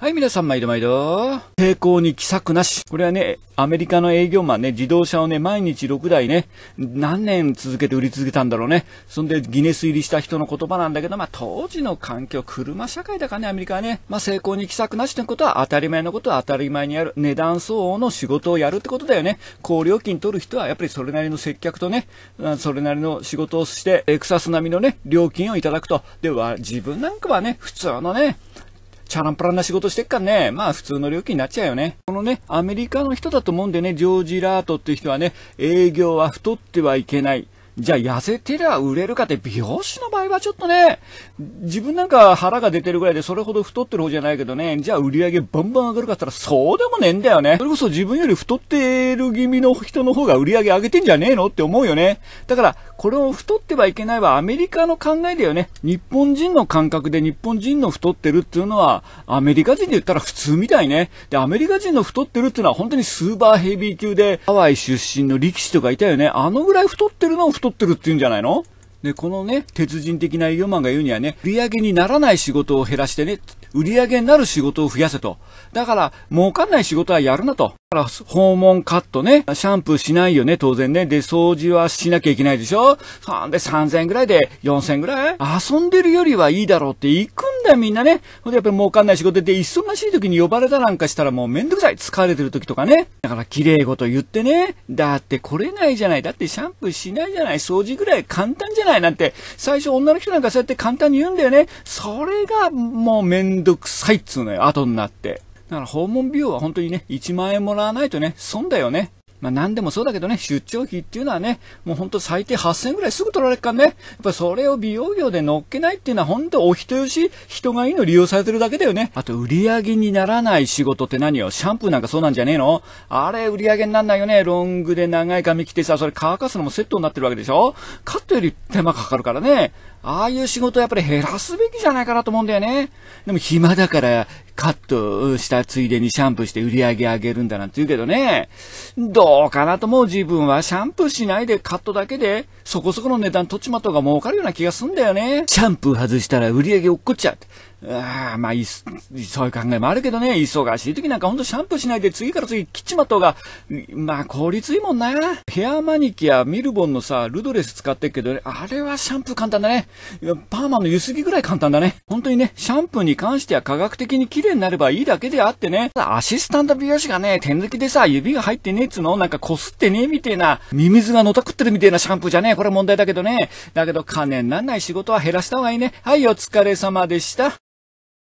はい、皆さん毎度毎度。抵抗にさ策なし。これはね、アメリカの営業マンね、自動車をね、毎日6台ね、何年続けて売り続けたんだろうね。そんで、ギネス入りした人の言葉なんだけど、まあ、当時の環境、車社会だからね、アメリカはね、まあ、成功にさ策なしということは当たり前のことは当たり前にやる。値段相応の仕事をやるってことだよね。高料金取る人は、やっぱりそれなりの接客とね、それなりの仕事をして、エクサス並みのね、料金をいただくと。では、自分なんかはね、普通のね、チャランパランな仕事してっからね、まあ普通の料金になっちゃうよね。このね、アメリカの人だと思うんでね、ジョージ・ラートっていう人はね、営業は太ってはいけない。じゃあ痩せてりゃ売れるかって美容師の場合はちょっとね、自分なんか腹が出てるぐらいでそれほど太ってる方じゃないけどね、じゃあ売り上げバンバン上がるかったらそうでもねえんだよね。それこそ自分より太ってる気味の人の方が売り上げ上げてんじゃねえのって思うよね。だからこれを太ってはいけないはアメリカの考えだよね。日本人の感覚で日本人の太ってるっていうのは、アメリカ人で言ったら普通みたいね。で、アメリカ人の太ってるっていうのは本当にスーパーヘビー級で、ハワイ出身の力士とかいたよね。あのぐらい太ってるのを太ってるって言うんじゃないので、このね、鉄人的な営業マンが言うにはね、売り上げにならない仕事を減らしてね、売り上げになる仕事を増やせと。だから、儲かんない仕事はやるなと。だから、訪問カットね、シャンプーしないよね、当然ね。で、掃除はしなきゃいけないでしょそんで3000円ぐらいで4000円ぐらい遊んでるよりはいいだろうって行くだよ、みんなね。ほんで、やっぱり儲かんない仕事で、忙しい時に呼ばれたなんかしたらもうめんどくさい。疲れてる時とかね。だから、綺麗事言ってね。だって来れないじゃない。だってシャンプーしないじゃない。掃除ぐらい簡単じゃない。なんて、最初女の人なんかそうやって簡単に言うんだよね。それがもうめんどくさいっつうのよ。後になって。だから訪問美容は本当にね、1万円もらわないとね、損だよね。まあ、何でもそうだけどね、出張費っていうのはね、もうほんと最低8000ぐらいすぐ取られるからね。やっぱそれを美容業で乗っけないっていうのはほんとお人よし、人がいいの利用されてるだけだよね。あと売り上げにならない仕事って何よシャンプーなんかそうなんじゃねえのあれ売り上げになんないよね。ロングで長い髪切ってさ、それ乾かすのもセットになってるわけでしょカットより手間かかるからね。ああいう仕事やっぱり減らすべきじゃないかなと思うんだよね。でも暇だからカットしたついでにシャンプーして売り上げ上げるんだなんて言うけどね、どうかなともう自分はシャンプーしないでカットだけでそこそこの値段取っちまった方が儲かるような気がすんだよね。シャンプー外したら売り上げ落っこっちゃう。ああ、まあい、そういう考えもあるけどね、忙しい時なんかほんとシャンプーしないで次から次切っちまった方が、まあ効率いいもんな。ヘアマニキュア、ミルボンのさ、ルドレス使ってっけどね、あれはシャンプー簡単だね。パーマのゆすぎぐらい簡単だね。本当にね、シャンプーに関しては科学的に綺麗になればいいだけであってね、アシスタント美容師がね、手抜きでさ、指が入ってねえっつの、なんか擦ってねえみてえな、ミミズがのたくってるみてえなシャンプーじゃねえ。これ問題だけどね。だけど金になんない仕事は減らした方がいいね。はい、お疲れ様でした。